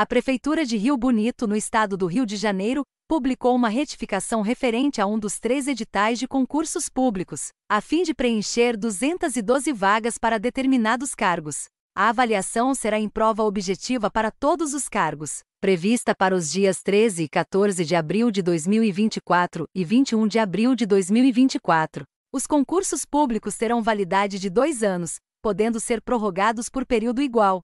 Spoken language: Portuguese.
A Prefeitura de Rio Bonito, no estado do Rio de Janeiro, publicou uma retificação referente a um dos três editais de concursos públicos, a fim de preencher 212 vagas para determinados cargos. A avaliação será em prova objetiva para todos os cargos, prevista para os dias 13 e 14 de abril de 2024 e 21 de abril de 2024. Os concursos públicos terão validade de dois anos, podendo ser prorrogados por período igual.